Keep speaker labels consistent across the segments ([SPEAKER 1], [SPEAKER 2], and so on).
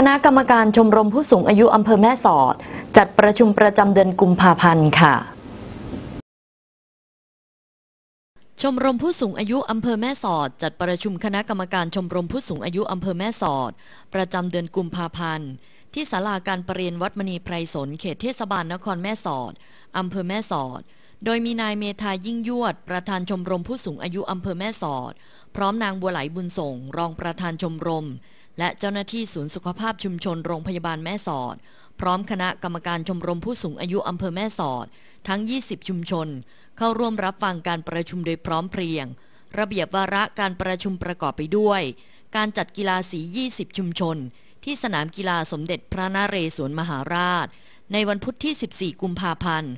[SPEAKER 1] คณะกรรมการชมรมผู้สูงอายุอำเภอแม่สอดจัดประชุมประจำเดือนกุมภาพันธ์ค่ะ
[SPEAKER 2] ชมรมผู้สูงอายุอำเภอแม่สอดจัดประชุมคณะกรรมการชมรมผู้สูงอายุอำเภอแม่สอด ประจำเดือนกุมภาพันธ์ที่ศาลาการประเรียนวัดมณีไพรสนเขตเทศบาลนครแม่สอดอำเภอแม่สอด โดยมีนายเมธา ยิ่งยวด ประธานชมรมผู้สูงอายุอำเภอแม่สอด พร้อมนางบัวไหลบุญส่งรองประธานชมรมและเจ้าหน้าที่ศูนย์สุขภาพชุมชน โรงพยาบาลแม่สอด พร้อมคณะกรรมการชมรมผู้สูงอายุ อำเภอแม่สอด ทั้ง 20 ชุมชน เข้าร่วมรับฟังการประชุมโดยพร้อมเพรียง ระเบียบวาระการประชุมประกอบไปด้วย การจัดกีฬาสี 20 ชุมชน ที่สนามกีฬาสมเด็จพระนเรศวรมหาราช ในวันพุธที่ 14 กุมภาพันธ์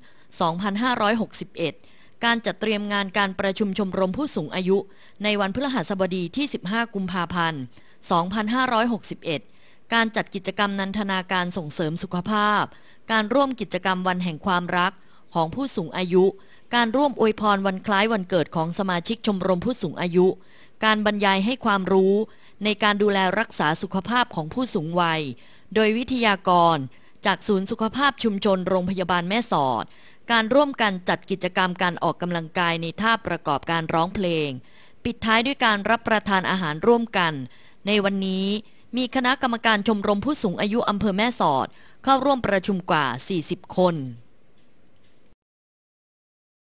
[SPEAKER 2] 2561 การจัดเตรียมงานการประชุมชมรมผู้สูงอายุ ในวันพฤหัสบดีที่ 15 กุมภาพันธ์2561 การจัดกิจกรรมนันทนาการส่งเสริมสุขภาพ การร่วมกิจกรรมวันแห่งความรักของผู้สูงอายุ การร่วมอวยพรวันคล้ายวันเกิดของสมาชิกชมรมผู้สูงอายุ การบรรยายให้ความรู้ ในการดูแลรักษาสุขภาพของผู้สูงวัย โดยวิทยากรจากศูนย์สุขภาพชุมชนโรงพยาบาลแม่สอด การร่วมกันจัดกิจกรรมการออกกำลังกายในท่าประกอบการร้องเพลง ปิดท้ายด้วยการรับประทานอาหารร่วมกันในวันนี้มีคณะกรรมการชมรมผู้สูงอายุอำเภอแม่สอดเข้าร่วมประชุมกว่า 40 คน